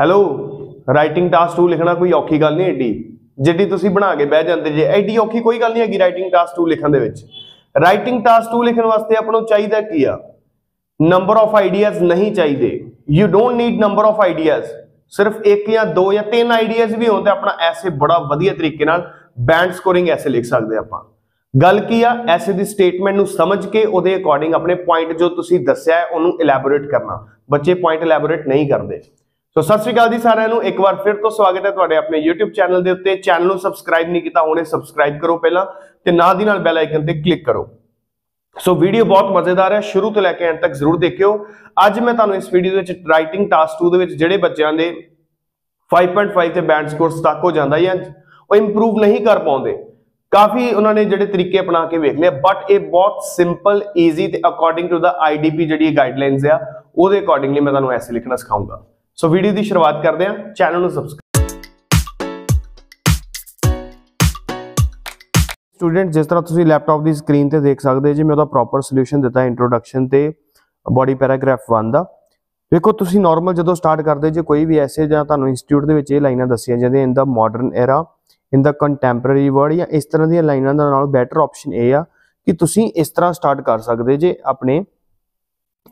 hello writing task 2 ਲਿਖਣਾ ਕੋਈ ਔਖੀ ਗੱਲ ਨਹੀਂ ਏਡੀ ਜਿੱਡੀ ਤੁਸੀਂ ਬਣਾ ਕੇ ਬਹਿ ਜਾਂਦੇ ਜੇ ਐਡੀ ਔਖੀ ਕੋਈ ਗੱਲ ਨਹੀਂ ਹੈਗੀ ਰਾਈਟਿੰਗ ਟਾਸਕ 2 ਲਿਖਣ ਦੇ ਵਿੱਚ ਰਾਈਟਿੰਗ ਟਾਸਕ 2 ਲਿਖਣ ਵਾਸਤੇ ਆਪਾਂ ਨੂੰ ਚਾਹੀਦਾ ਕੀ ਆ ਨੰਬਰ ਆਫ ਆਈਡੀਆਜ਼ ਨਹੀਂ ਚਾਹੀਦੇ you don't need number of ideas ਸਿਰਫ ਇੱਕ ਜਾਂ ਦੋ ਜਾਂ ਤਿੰਨ ਆਈਡੀਆਜ਼ ਵੀ ਹੋਣ ਤੇ ਆਪਣਾ ਐਸੇ ਬੜਾ ਵਧੀਆ ਤਰੀਕੇ ਨਾਲ ਬੈਂਡ ਸਕੋਰਿੰਗ ਐਸੇ ਲਿਖ ਸਕਦੇ ਆਪਾਂ ਗੱਲ ਕੀ ਆ ਐਸੇ ਦੀ ਸਟੇਟਮੈਂਟ ਨੂੰ ਸਮਝ ਕੇ ਉਹਦੇ ਅਕੋਰਡਿੰਗ ਆਪਣੇ ਪੁਆਇੰਟ ਜੋ ਤੁਸੀਂ ਦੱਸਿਆ ਉਹਨੂੰ ਇਲੈਬੋਰੇਟ ਕਰਨਾ ਬੱਚੇ ਪੁਆਇੰਟ ਇਲੈਬੋਰੇਟ ਨਹੀਂ ਕਰਦੇ ਸੋ ਸਤਿ ਸ਼੍ਰੀ ਅਕਾਲ ਜੀ ਸਾਰਿਆਂ ਨੂੰ ਇੱਕ ਵਾਰ ਫਿਰ ਤੋਂ ਸਵਾਗਤ ਹੈ ਤੁਹਾਡੇ ਆਪਣੇ YouTube ਚੈਨਲ ਦੇ ਉੱਤੇ ਚੈਨਲ ਨੂੰ ਸਬਸਕ੍ਰਾਈਬ ਨਹੀਂ ਕੀਤਾ ਹੋਣੇ ਸਬਸਕ੍ਰਾਈਬ ਕਰੋ ਪਹਿਲਾਂ ਤੇ ਨਾਲ ਦੀ ਨਾਲ ਬੈਲ ਆਈਕਨ ਤੇ ਕਲਿੱਕ ਕਰੋ ਸੋ ਵੀਡੀਓ ਬਹੁਤ ਮਜ਼ੇਦਾਰ ਹੈ ਸ਼ੁਰੂ ਤੋਂ ਲੈ ਕੇ ਐਂਡ ਤੱਕ ਜ਼ਰੂਰ ਦੇਖਿਓ ਅੱਜ ਮੈਂ ਤੁਹਾਨੂੰ ਇਸ ਵੀਡੀਓ ਦੇ ਵਿੱਚ ਰਾਈਟਿੰਗ ਟਾਸਕ 2 ਦੇ ਵਿੱਚ ਜਿਹੜੇ ਬੱਚਿਆਂ ਦੇ 5.5 ਤੇ ਬੈਂਡ ਸਕੋਰ ਤੱਕ ਹੋ ਜਾਂਦਾ ਜਾਂ ਉਹ ਇੰਪਰੂਵ ਨਹੀਂ ਕਰ ਪਾਉਂਦੇ ਕਾਫੀ ਉਹਨਾਂ ਨੇ ਜਿਹੜੇ ਤਰੀਕੇ ਅਪਣਾ ਕੇ ਵੇਖ ਲਿਆ ਬਟ ਇਹ ਬਹੁਤ ਸਿੰਪਲ ਈਜ਼ੀ ਤੇ ਅਕੋਰਡਿੰਗ ਟੂ ਦਾ ਆਈਡੀਪੀ ਜਿਹੜੀ ਗਾਈਡਲਾਈਨਸ ਆ ਉਹਦੇ ਅਕੋਰਡਿੰਗਲੀ ਮੈਂ ਤੁਹਾਨੂੰ ਐਸੇ ਲਿਖਣਾ ਸਿਖਾਉਂਗਾ ਸੋ ਵੀਡੀਓ ਦੀ ਸ਼ੁਰੂਆਤ ਕਰਦੇ ਹਾਂ ਚੈਨਲ ਨੂੰ ਸਬਸਕ੍ਰਾਈਬ ਸਟੂਡੈਂਟ ਜਿਸ ਤਰ੍ਹਾਂ ਤੁਸੀਂ ਲੈਪਟਾਪ ਦੀ ਸਕਰੀਨ ਤੇ ਦੇਖ ਸਕਦੇ ਜੀ ਮੈਂ ਉਹਦਾ ਪ੍ਰੋਪਰ ਸੋਲੂਸ਼ਨ ਦਿੱਤਾ ਇੰਟਰੋਡਕਸ਼ਨ ਤੇ ਬਾਡੀ ਪੈਰਾਗ੍ਰਾਫ 1 ਦਾ ਵੇਖੋ ਤੁਸੀਂ ਨਾਰਮਲ ਜਦੋਂ ਸਟਾਰਟ ਕਰਦੇ ਜੇ ਕੋਈ ਵੀ ਐਸੇ ਜਾਂ ਤੁਹਾਨੂੰ ਇੰਸਟੀਚਿਊਟ ਦੇ ਵਿੱਚ ਇਹ ਲਾਈਨਾਂ ਦੱਸੀਆਂ ਜਾਂਦੀਆਂ ਇਨ ਦਾ ਮਾਡਰਨ ਏਰਾ ਇਨ ਦਾ ਕੰਟੈਂਪਰਰੀ ਵਰਡ ਜਾਂ ਇਸ ਤਰ੍ਹਾਂ ਦੀਆਂ ਲਾਈਨਾਂ ਦਾ ਨਾਲ ਬੈਟਰ ਆਪਸ਼ਨ ਇਹ ਆ ਕਿ ਤੁਸੀਂ ਇਸ ਤਰ੍ਹਾਂ ਸਟਾਰਟ ਕਰ ਸਕਦੇ ਜੇ ਆਪਣੇ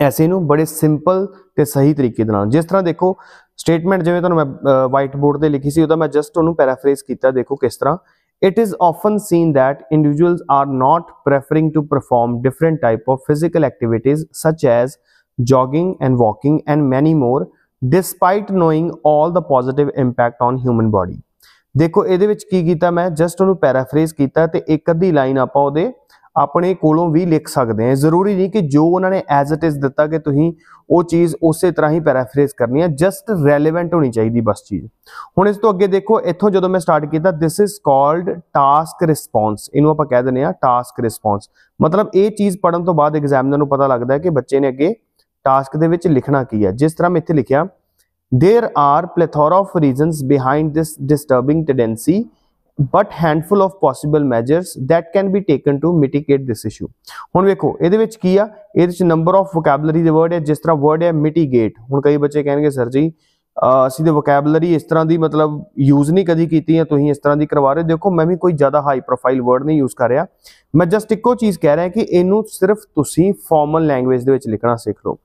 ਐਸੇ ਨੂੰ ਬੜੇ ਸਿੰਪਲ ਤੇ ਸਹੀ ਤਰੀਕੇ ਦੇ ਨਾਲ ਜਿਸ ਤਰ੍ਹਾਂ ਦੇਖੋ ਸਟੇਟਮੈਂਟ ਜਿਵੇਂ ਤੁਹਾਨੂੰ ਮੈਂ ਵਾਈਟ ਬੋਰਡ ਤੇ ਲਿਖੀ ਸੀ ਉਹਦਾ ਮੈਂ ਜਸਟ ਉਹਨੂੰ ਪੈਰਾਫਰੇਜ਼ ਕੀਤਾ ਦੇਖੋ ਕਿਸ ਤਰ੍ਹਾਂ it is often seen that individuals are not preferring to perform different type of physical activities such as jogging and walking and many more despite knowing all the positive impact on human body ਦੇਖੋ ਇਹਦੇ ਵਿੱਚ ਕੀ ਕੀਤਾ ਮੈਂ just ਉਹਨੂੰ ਪੈਰਾਫਰੇਜ਼ ਕੀਤਾ ਤੇ ਇੱਕ ਅੱਧੀ ਲਾਈਨ ਆਪਾਂ ਉਹਦੇ ਆਪਣੇ ਕੋਲੋਂ ਵੀ ਲਿਖ ਸਕਦੇ ਆ ਜ਼ਰੂਰੀ ਨਹੀਂ ਕਿ ਜੋ ਉਹਨਾਂ ਨੇ ਐਜ਼ ਇਟ ਇਜ਼ ਦਿੱਤਾ ਕਿ ਤੁਸੀਂ ਉਹ ਚੀਜ਼ ਉਸੇ ਤਰ੍ਹਾਂ ਹੀ ਪੈਰਾਫਰੇਜ਼ ਕਰਨੀ ਹੈ ਜਸਟ ਰੈਲੇਵੈਂਟ ਹੋਣੀ ਚਾਹੀਦੀ ਬਸ ਚੀਜ਼ ਹੁਣ ਇਸ ਤੋਂ ਅੱਗੇ ਦੇਖੋ ਇੱਥੋਂ ਜਦੋਂ ਮੈਂ ਸਟਾਰਟ ਕੀਤਾ this is called task response ਇਹਨੂੰ ਆਪਾਂ ਕਹਿ ਦਿੰਦੇ ਆ ਟਾਸਕ ਰਿਸਪੌਂਸ ਮਤਲਬ ਇਹ ਚੀਜ਼ ਪੜਨ ਤੋਂ ਬਾਅਦ ਐਗਜ਼ਾਮਿਨਰ ਨੂੰ ਪਤਾ ਲੱਗਦਾ ਹੈ ਕਿ ਬੱਚੇ ਨੇ ਅੱਗੇ ਟਾਸਕ ਦੇ ਵਿੱਚ ਲਿਖਣਾ ਕੀ ਹੈ ਜਿਸ ਤਰ੍ਹਾਂ ਮੈਂ ਇੱਥੇ ਲਿਖਿਆ there are plethora of reasons behind this disturbing tendency but handful of possible measures that can be taken to mitigate this issue ਹੁਣ ਵੇਖੋ ਇਹਦੇ ਵਿੱਚ ਕੀ ਆ ਇਹਦੇ ਵਿੱਚ ਨੰਬਰ ਆਫ ਵੋਕੈਬਲਰੀ ਦੇ ਵਰਡ ਹੈ ਜਿਸ ਤਰ੍ਹਾਂ ਵਰਡ ਹੈ ਮਿਟੀਗੇਟ ਹੁਣ ਕਈ ਬੱਚੇ ਕਹਿਣਗੇ ਸਰ ਜੀ ਅਸੀਂ ਦੇ ਵੋਕੈਬਲਰੀ ਇਸ ਤਰ੍ਹਾਂ ਦੀ ਮਤਲਬ ਯੂਜ਼ ਨਹੀਂ ਕਦੀ ਕੀਤੀ ਹੈ ਤੁਸੀਂ ਇਸ ਤਰ੍ਹਾਂ ਦੀ ਕਰਵਾ ਰਹੇ ਦੇਖੋ ਮੈਂ ਵੀ ਕੋਈ ਜ਼ਿਆਦਾ ਹਾਈ ਪ੍ਰੋਫਾਈਲ ਵਰਡ ਨਹੀਂ ਯੂਜ਼ ਕਰ ਰਿਹਾ ਮੈਂ ਜਸਟ ਇੱਕੋ ਚੀਜ਼ ਕਹਿ ਰਿਹਾ ਕਿ ਇਹਨੂੰ ਸਿਰਫ ਤੁਸੀਂ ਫਾਰਮਲ ਲੈਂਗੁਏਜ ਦੇ ਵਿੱਚ ਲਿਖਣਾ ਸਿੱਖ ਲਓ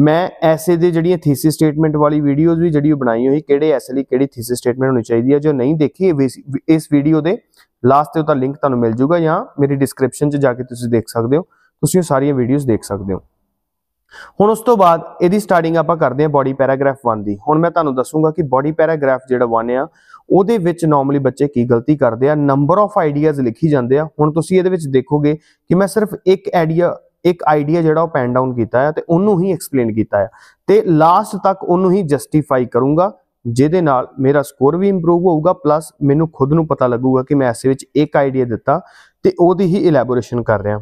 ਮੈਂ ਐਸੇ ਦੇ ਜਿਹੜੀਆਂ ਥੀਸਿਸ ਸਟੇਟਮੈਂਟ ਵਾਲੀ ਵੀਡੀਓਜ਼ ਵੀ ਜਿਹੜੀ ਬਣਾਈ ਹੋਈ ਕਿਹੜੇ ਐਸੇ ਲਈ ਕਿਹੜੀ ਥੀਸਿਸ ਸਟੇਟਮੈਂਟ ਹੋਣੀ ਚਾਹੀਦੀ ਹੈ ਜੋ ਨਹੀਂ ਦੇਖੀ ਇਸ ਵੀਡੀਓ ਦੇ ਲਾਸਟ ਤੇ ਉਹਦਾ ਲਿੰਕ ਤੁਹਾਨੂੰ ਮਿਲ ਜਾਊਗਾ ਜਾਂ ਮੇਰੀ ਡਿਸਕ੍ਰਿਪਸ਼ਨ 'ਚ ਜਾ ਕੇ ਤੁਸੀਂ ਦੇਖ ਸਕਦੇ ਹੋ ਤੁਸੀਂ ਉਹ ਸਾਰੀਆਂ ਵੀਡੀਓਜ਼ ਦੇਖ ਸਕਦੇ ਹੋ ਹੁਣ ਉਸ ਤੋਂ ਬਾਅਦ ਇਹਦੀ ਸਟਾਰਟਿੰਗ ਆਪਾਂ ਕਰਦੇ ਹਾਂ ਬਾਡੀ ਪੈਰਾਗ੍ਰਾਫ 1 ਦੀ ਹੁਣ ਮੈਂ ਤੁਹਾਨੂੰ ਦੱਸੂਗਾ ਕਿ ਬਾਡੀ ਪੈਰਾਗ੍ਰਾਫ ਜਿਹੜਾ 1 ਆ ਉਹਦੇ ਵਿੱਚ ਨਾਰਮਲੀ ਬੱਚੇ ਕੀ ਗਲਤੀ ਕਰਦੇ ਆ ਨੰਬਰ ਆਫ ਆਈਡੀਆਜ਼ ਲਿਖੀ ਜਾਂਦੇ ਆ ਹੁਣ ਤੁਸੀਂ ਇਹਦੇ ਵਿੱਚ ਦੇਖੋਗੇ ਕਿ ਮੈਂ ਸਿਰਫ ਇੱਕ ਆਈਡੀਆ ਇੱਕ ਆਈਡੀਆ ਜਿਹੜਾ ਉਹ ਪੈਨ ਡਾਊਨ ਕੀਤਾ ਹੈ ਤੇ ਉਹਨੂੰ ਹੀ ਐਕਸਪਲੇਨ ਕੀਤਾ ਹੈ ਤੇ ਲਾਸਟ ਤੱਕ ਉਹਨੂੰ ਹੀ ਜਸਟੀਫਾਈ ਕਰੂੰਗਾ ਜਿਹਦੇ ਨਾਲ ਮੇਰਾ ਸਕੋਰ ਵੀ ਇੰਪਰੂਵ ਹੋਊਗਾ ਪਲੱਸ ਮੈਨੂੰ ਖੁਦ ਨੂੰ ਪਤਾ ਲੱਗੂਗਾ ਕਿ ਮੈਂ ਐਸੇ ਵਿੱਚ ਇੱਕ ਆਈਡੀਆ ਦਿੱਤਾ ਤੇ ਉਹਦੀ ਹੀ ਇਲੈਬੋਰੇਸ਼ਨ ਕਰ ਰਿਹਾ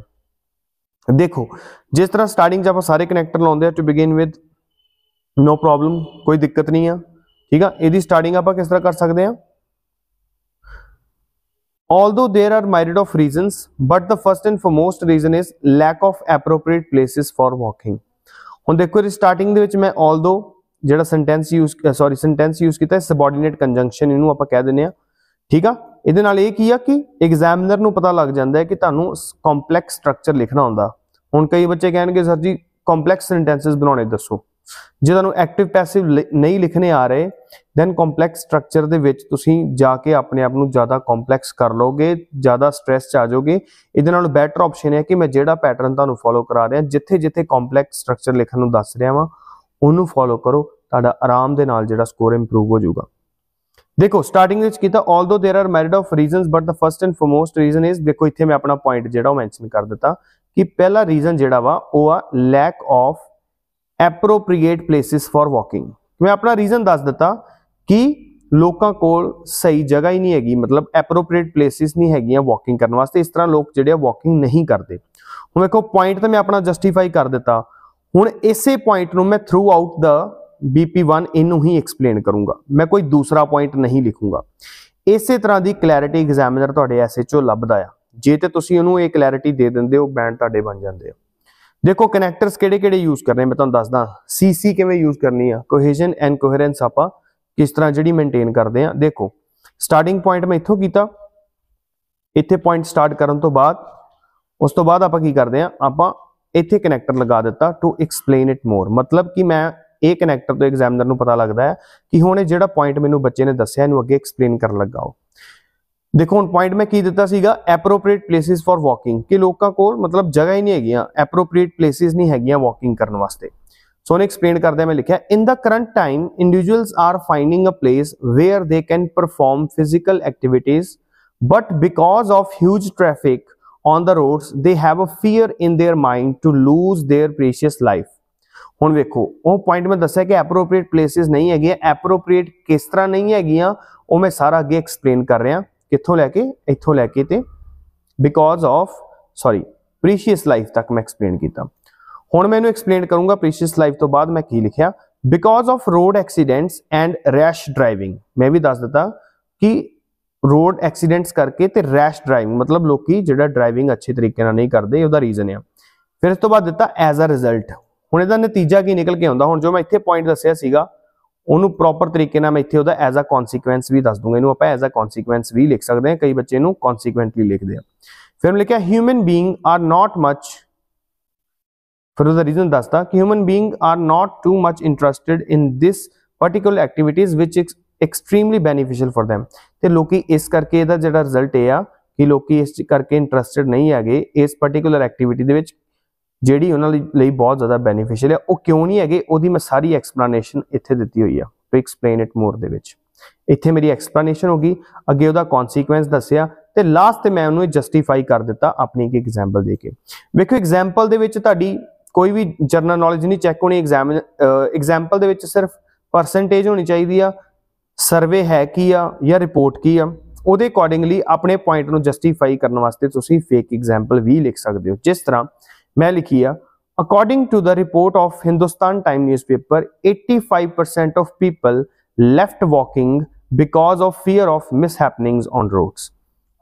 ਦੇਖੋ ਜਿਸ ਤਰ੍ਹਾਂ ਸਟਾਰਟਿੰਗ 'ਚ ਆਪਾਂ ਸਾਰੇ ਕਨੈਕਟਰ ਲਾਉਂਦੇ ਆ to begin with no problem ਕੋਈ ਦਿੱਕਤ ਨਹੀਂ ਆ ਠੀਕ ਆ ਇਹਦੀ ਸਟਾਰਟਿੰਗ ਆਪਾਂ ਕਿਸ ਤਰ੍ਹਾਂ ਕਰ ਸਕਦੇ ਆ although there are myriad of reasons but the first and foremost reason is lack of appropriate places for walking ਹੁਣ ਦੇਖੋ ਇਹ ਸਟਾਰਟਿੰਗ ਦੇ ਵਿੱਚ ਮੈਂ ਆਲਦੋ ਜਿਹੜਾ sentence use sorry sentence use ਕੀਤਾ ਹੈ ਸਬੋਰਡੀਨੇਟ ਕੰਜੰਕਸ਼ਨ ਇਹਨੂੰ ਆਪਾਂ ਕਹਿ ਦਿੰਦੇ ਆ ਠੀਕ ਆ ਇਹਦੇ ਨਾਲ ਇਹ ਕੀ ਆ ਕਿ ਐਗਜ਼ਾਮਨਰ ਨੂੰ ਪਤਾ ਲੱਗ ਜਾਂਦਾ ਹੈ ਕਿ ਤੁਹਾਨੂੰ ਕੰਪਲੈਕਸ ਸਟਰਕਚਰ ਲਿਖਣਾ ਹੁੰਦਾ ਹੁਣ ਕਈ ਬੱਚੇ ਕਹਿਣਗੇ ਸਰ ਜੀ ਕੰਪਲੈਕਸ ਸੈਂਟੈਂਸਸ ਬਣਾਉਣੇ ਦੱਸੋ ਜੇ ਤੁਹਾਨੂੰ ਐਕਟਿਵ ਪੈਸਿਵ ਨਹੀਂ ਲਿਖਣੇ ਆ ਰਹੇ ਦੈਨ ਕੰਪਲੈਕਸ ਸਟਰਕਚਰ ਦੇ ਵਿੱਚ ਤੁਸੀਂ ਜਾ ਕੇ ਆਪਣੇ ਆਪ ਨੂੰ ਜ਼ਿਆਦਾ ਕੰਪਲੈਕਸ ਕਰ ਲਓਗੇ ਜ਼ਿਆਦਾ ਸਟ्रेस ਚ ਆ ਜਾਓਗੇ ਇਹਦੇ ਨਾਲ ਬੈਟਰ ਆਪਸ਼ਨ ਹੈ ਕਿ ਮੈਂ ਜਿਹੜਾ ਪੈਟਰਨ ਤੁਹਾਨੂੰ ਫੋਲੋ ਕਰਾ ਰਿਹਾ ਜਿੱਥੇ-ਜਿੱਥੇ ਕੰਪਲੈਕਸ ਸਟਰਕਚਰ ਲਿਖਣ ਨੂੰ ਦੱਸ ਰਿਹਾ ਵਾਂ ਉਹਨੂੰ ਫੋਲੋ ਕਰੋ ਤੁਹਾਡਾ ਆਰਾਮ ਦੇ ਨਾਲ ਜਿਹੜਾ ਸਕੋਰ ਇੰਪਰੂਵ ਹੋ ਜਾਊਗਾ ਦੇਖੋ ਸਟਾਰਟਿੰਗ ਵਿੱਚ ਕੀਤਾ although there are myriad of reasons but the first and foremost reason is ਦੇਖੋ ਇੱਥੇ ਮੈਂ ਆਪਣਾ ਪੁਆਇੰਟ ਜਿਹੜਾ ਉਹ ਮੈਂਸ਼ਨ ਕਰ ਦਿੱਤਾ ਕਿ ਪਹਿਲਾ ਰੀਜ਼ਨ ਜਿਹੜਾ ਵਾ ਉਹ ਆ lack of appropriate places for walking ਮੈਂ ਆਪਣਾ ਰੀਜ਼ਨ ਦੱਸ ਦਿੱਤਾ ਕਿ ਲੋਕਾਂ ਕੋਲ ਸਹੀ ਜਗ੍ਹਾ ਹੀ ਨਹੀਂ ਹੈਗੀ ਮਤਲਬ ਐਪਰੋਪ੍ਰੀਏਟ ਪਲੇਸਿਸ ਨਹੀਂ ਹੈਗੀਆਂ ਵਾਕਿੰਗ ਕਰਨ ਵਾਸਤੇ ਇਸ ਤਰ੍ਹਾਂ ਲੋਕ ਜਿਹੜੇ ਆ ਵਾਕਿੰਗ ਨਹੀਂ ਕਰਦੇ ਹੁਣ ਵੇਖੋ ਪੁਆਇੰਟ ਤਾਂ ਮੈਂ ਆਪਣਾ ਜਸਟੀਫਾਈ ਕਰ ਦਿੱਤਾ ਹੁਣ ਇਸੇ ਪੁਆਇੰਟ ਨੂੰ ਮੈਂ ਥਰੂ ਆਊਟ ਦਾ BP1 ਇਹਨੂੰ ਹੀ ਐਕਸਪਲੇਨ ਕਰੂੰਗਾ ਮੈਂ ਕੋਈ ਦੂਸਰਾ ਪੁਆਇੰਟ ਨਹੀਂ ਲਿਖੂੰਗਾ ਇਸੇ ਤਰ੍ਹਾਂ ਦੀ ਕਲੈਰਿਟੀ ਐਗਜ਼ਾਮੀਨਰ ਤੁਹਾਡੇ ਐਸਐਚਓ ਲੱਭਦਾ ਆ ਜੇ ਤੇ ਤੁਸੀਂ ਉਹਨੂੰ ਇਹ ਕਲੈਰਿਟੀ ਦੇ ਦਿੰਦੇ ਹੋ ਬੈਂਡ ਤੁਹਾਡੇ ਬਣ ਜਾਂਦੇ ਆ ਦੇਖੋ ਕਨੈਕਟਰਸ ਕਿਹੜੇ-ਕਿਹੜੇ ਯੂਜ਼ ਕਰਨੇ ਮੈਂ ਤੁਹਾਨੂੰ ਦੱਸਦਾ ਸੀਸੀ ਕਿਵੇਂ ਯੂਜ਼ ਕਰਨੀ ਆ ਕੋਹੇਜਨ ਐਂਡ ਕੋਹੇਰੈਂਸ ਆਪਾਂ ਕਿਸ ਤਰ੍ਹਾਂ ਜਿਹੜੀ ਮੇਨਟੇਨ ਕਰਦੇ ਆ ਦੇਖੋ ਸਟਾਰਟਿੰਗ ਪੁਆਇੰਟ ਮੈਂ ਇੱਥੋਂ ਕੀਤਾ ਇੱਥੇ ਪੁਆਇੰਟ ਸਟਾਰਟ ਕਰਨ ਤੋਂ ਬਾਅਦ ਉਸ ਤੋਂ ਬਾਅਦ ਆਪਾਂ ਕੀ ਕਰਦੇ ਆ ਆਪਾਂ ਇੱਥੇ ਕਨੈਕਟਰ ਲਗਾ ਦਿੱਤਾ ਟੂ ਐਕਸਪਲੇਨ ਇਟ ਮੋਰ ਮਤਲਬ ਕਿ ਮੈਂ ਇਹ ਕਨੈਕਟਰ ਤੋਂ ਐਗਜ਼ਾਮਨਰ ਨੂੰ ਪਤਾ ਲੱਗਦਾ ਹੈ ਕਿ ਹੁਣ ਇਹ ਜਿਹੜਾ ਪੁਆਇੰਟ ਮੈਨੂੰ ਬੱਚੇ ਨੇ ਦੱਸਿਆ ਇਹਨੂੰ ਅੱਗੇ ਐਕਸਪਲੇਨ ਕਰਨ ਲੱਗਾ ਹੋ ਦੇਖੋ ਹੁਣ ਪੁਆਇੰਟ ਮੈਂ ਕੀ ਦਿੱਤਾ ਸੀਗਾ ਐਪਰੋਪ੍ਰੀਏਟ ਪਲੇਸਿਸ ਫॉर ਵਾਕਿੰਗ ਕਿ ਲੋਕਾਂ ਕੋਲ ਮਤਲਬ ਜਗ੍ਹਾ ਹੀ ਨਹੀਂ ਹੈਗੀਆਂ ਐਪਰੋਪ੍ਰੀਏਟ ਪਲੇਸਿਸ ਨਹੀਂ ਹੈਗੀਆਂ ਵਾਕਿੰਗ ਕਰਨ ਵਾਸਤੇ ਸੋ ਨੇ ਐਕਸਪਲੇਨ ਕਰਦਿਆਂ ਮੈਂ ਲਿਖਿਆ in the current time individuals are finding a place where they can perform physical activities but because of huge traffic on the roads they have a fear in their mind to lose their precious life ਹੁਣ ਵੇਖੋ ਉਹ point ਮੈਂ ਦੱਸਿਆ ਕਿ appropriate places ਨਹੀਂ ਹੈਗੀਆਂ appropriate ਕਿਸ ਤਰ੍ਹਾਂ ਨਹੀਂ ਹੈਗੀਆਂ ਉਹ ਮੈਂ ਸਾਰਾ ਅੱਗੇ ਐਕਸਪਲੇਨ ਕਰ ਰਿਹਾ ਕਿੱਥੋਂ ਲੈ ਕੇ ਇੱਥੋਂ ਲੈ ਕੇ ਤੇ because of sorry precious life ਤੱਕ ਮੈਂ ਐਕਸਪਲੇਨ ਕੀਤਾ ਹੁਣ ਮੈਂ ਇਹਨੂੰ ਐਕਸਪਲੇਨ ਕਰੂੰਗਾ ਪ੍ਰੀਸ਼ੀਅਸ ਲਾਈਫ ਤੋਂ ਬਾਅਦ ਮੈਂ ਕੀ ਲਿਖਿਆ because of road accidents and rash driving ਮੈਂ ਵੀ ਦੱਸ ਦਿੱਤਾ ਕਿ ਰੋਡ ਐਕਸੀਡੈਂਟਸ ਕਰਕੇ ਤੇ ਰੈਸ਼ ਡਰਾਈਵਿੰਗ ਮਤਲਬ ਲੋਕੀ ਜਿਹੜਾ ਡਰਾਈਵਿੰਗ ਅੱਛੇ ਤਰੀਕੇ ਨਾਲ ਨਹੀਂ ਕਰਦੇ ਉਹਦਾ ਰੀਜ਼ਨ ਆ ਫਿਰ ਇਸ ਤੋਂ ਬਾਅਦ ਦਿੱਤਾ ਐਜ਼ ਅ ਰਿਜ਼ਲਟ ਹੁਣ ਇਹਦਾ ਨਤੀਜਾ ਕੀ ਨਿਕਲ ਕੇ ਆਉਂਦਾ ਹੁਣ ਜੋ ਮੈਂ ਇੱਥੇ ਪੁਆਇੰਟ ਦੱਸਿਆ ਸੀਗਾ ਉਹਨੂੰ ਪ੍ਰੋਪਰ ਤਰੀਕੇ ਨਾਲ ਮੈਂ ਇੱਥੇ ਉਹਦਾ ਐਜ਼ ਅ ਕਨਸੀਕਵੈਂਸ ਵੀ ਦੱਸ ਦੂੰਗਾ ਇਹਨੂੰ ਆਪਾਂ ਐਜ਼ ਅ ਕਨਸੀਕਵੈਂਸ ਵੀ ਲਿਖ ਸਕਦੇ ਹਾਂ ਕਈ ਬੱਚੇ ਇਹਨੂੰ ਕਨਸੀਕਵੈਂਟਲੀ ਲਿਖਦੇ ਆ ਫਿਰ ਮੈਂ ਲਿਖਿਆ human being are not much ਫਿਰ ਉਹਦਾ ਰੀਜ਼ਨ ਦੱਸਦਾ ਕਿ human being are not too much interested in this particular activities which extremely beneficial for them ਤੇ ਲੋਕੀ ਇਸ ਕਰਕੇ ਇਹਦਾ ਜਿਹੜਾ ਰਿਜ਼ਲਟ ਇਹ ਆ ਕਿ ਲੋਕੀ ਇਸ ਕਰਕੇ ਇੰਟਰਸਟਿਡ ਨਹੀਂ ਹੈਗੇ ਇਸ ਪਾਰਟਿਕੂਲਰ ਐਕਟੀਵਿਟੀ ਦੇ ਵਿੱਚ ਜਿਹੜੀ ਉਹਨਾਂ ਲਈ ਬਹੁਤ ਜ਼ਿਆਦਾ ਬੈਨੀਫੀਸ਼ੀਅਲ ਹੈ ਉਹ ਕਿਉਂ ਨਹੀਂ ਹੈਗੇ ਉਹਦੀ ਮੈਂ ਸਾਰੀ ਐਕਸਪਲੇਨੇਸ਼ਨ ਇੱਥੇ ਦਿੱਤੀ ਹੋਈ ਆ ਟੂ ਐਕਸਪਲੇਨ ਇਟ ਮੋਰ ਦੇ ਵਿੱਚ ਇੱਥੇ ਮੇਰੀ ਐਕਸਪਲੇਨੇਸ਼ਨ ਹੋ ਗਈ ਅੱਗੇ ਉਹਦਾ ਕਨਸੀਕਵੈਂਸ ਦੱਸਿਆ ਤੇ ਲਾਸਟ ਤੇ ਮੈਂ ਉਹਨੂੰ ਜਸਟੀਫਾਈ ਕਰ ਦਿੱਤਾ ਆਪਣੀ ਇੱਕ ਐਗਜ਼ਾਮਪਲ ਦੇ ਕੇ ਵੇਖੋ ਐਗਜ਼ਾਮਪਲ ਦੇ ਵਿੱਚ ਤੁਹਾਡੀ ਕੋਈ ਵੀ ਜਰਨਲ ਨੌਲੇਜ ਨਹੀਂ ਚੈੱਕ ਹੋਣੀ ਐਗਜ਼ਾਮ ਐਗਜ਼ਾਮਪਲ ਦੇ ਵਿੱਚ ਸਿਰਫ ਪਰਸੈਂਟੇਜ ਹੋਣੀ ਚਾਹੀਦੀ ਆ ਸਰਵੇ ਹੈ ਕੀ ਆ ਜਾਂ ਰਿਪੋਰਟ ਕੀ ਆ ਉਹਦੇ ਅਕੋਰਡਿੰਗਲੀ ਆਪਣੇ ਪੁਆਇੰਟ ਨੂੰ ਜਸਟੀਫਾਈ ਕਰਨ ਵਾਸਤੇ ਤੁਸੀਂ ਫੇਕ ਐਗਜ਼ਾਮਪਲ ਵੀ ਲਿਖ ਸਕਦੇ ਹੋ ਜਿਸ ਤਰ੍ਹਾਂ ਮੈਂ ਲਿਖੀ ਆ according to the report of Hindustan time newspaper 85% of people left walking because of fear of mishappenings on roads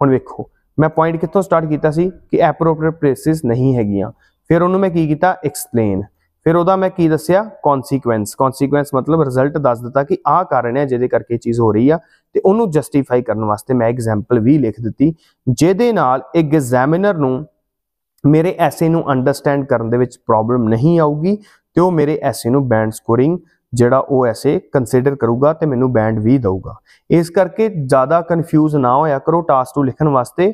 ਹੁਣ ਵੇਖੋ ਮੈਂ ਪੁਆਇੰਟ ਕਿੱਥੋਂ ਸਟਾਰਟ ਕੀਤਾ ਸੀ ਕਿ ਐਪਰੋਪਰੀਏਟ ਪਲੇਸਿਸ ਨਹੀਂ ਹੈਗੀਆਂ ਫਿਰ ਉਹਨੂੰ ਮੈਂ ਕੀ ਕੀਤਾ ਐਕਸਪਲੇਨ ਫਿਰ ਉਹਦਾ ਮੈਂ ਕੀ ਦੱਸਿਆ ਕੌਨਸੀਕੁਐਂਸ ਕੌਨਸੀਕੁਐਂਸ ਮਤਲਬ ਰਿਜ਼ਲਟ ਦੱਸ ਦਿੱਤਾ ਕਿ ਆਹ ਕਾਰਨ ਹੈ ਜਿਹਦੇ ਕਰਕੇ ਚੀਜ਼ ਹੋ ਰਹੀ ਆ ਤੇ ਉਹਨੂੰ ਜਸਟੀਫਾਈ ਕਰਨ ਵਾਸਤੇ ਮੈਂ ਐਗਜ਼ਾਮਪਲ ਵੀ ਲਿਖ ਦਿੱਤੀ ਜਿਹਦੇ ਨਾਲ ਇੱਕ ਐਗਜ਼ਾਮਿਨਰ ਨੂੰ ਮੇਰੇ ਐਸੇ ਨੂੰ ਅੰਡਰਸਟੈਂਡ ਕਰਨ ਦੇ ਵਿੱਚ ਪ੍ਰੋਬਲਮ ਨਹੀਂ ਆਊਗੀ ਤੇ ਉਹ ਮੇਰੇ ਐਸੇ ਨੂੰ ਬੈਂਡ ਸਕੋਰਿੰਗ ਜਿਹੜਾ ਉਹ ਐਸੇ ਕੰਸੀਡਰ ਕਰੂਗਾ ਤੇ ਮੈਨੂੰ ਬੈਂਡ ਵੀ ਦਊਗਾ ਇਸ ਕਰਕੇ ਜ਼ਿਆਦਾ ਕਨਫਿਊਜ਼ ਨਾ ਹੋਇਆ ਕਰੋ ਟਾਸਕ ਨੂੰ ਲਿਖਣ ਵਾਸਤੇ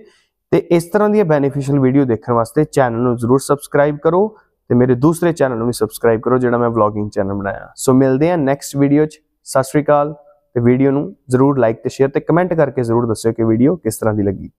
ਤੇ ਇਸ ਤਰ੍ਹਾਂ ਦੀਆਂ ਬੈਨੀਫੀਸ਼ੀਅਲ ਵੀਡੀਓ ਦੇਖਣ ਵਾਸਤੇ ਚੈਨਲ ਨੂੰ ਜ਼ਰੂਰ ਸਬਸਕ੍ਰਾਈਬ ਕਰੋ ਤੇ ਮੇਰੇ ਦੂਸਰੇ ਚੈਨਲ ਨੂੰ ਵੀ ਸਬਸਕ੍ਰਾਈਬ ਕਰੋ ਜਿਹੜਾ ਮੈਂ ਵਲੌਗਿੰਗ ਚੈਨਲ ਬਣਾਇਆ ਸੋ ਮਿਲਦੇ ਆ ਨੈਕਸਟ ਵੀਡੀਓ 'ਚ ਸਤਿ ਸ਼੍ਰੀ ਅਕਾਲ ਤੇ ਵੀਡੀਓ ਨੂੰ ਜ਼ਰੂਰ ਲਾਈਕ ਤੇ ਸ਼ੇਅਰ ਤੇ ਕਮੈਂਟ ਕਰਕੇ ਜ਼ਰੂਰ ਦੱਸਿਓ ਕਿ ਵੀਡੀਓ ਕਿਸ ਤਰ੍ਹਾਂ ਦੀ ਲੱਗੀ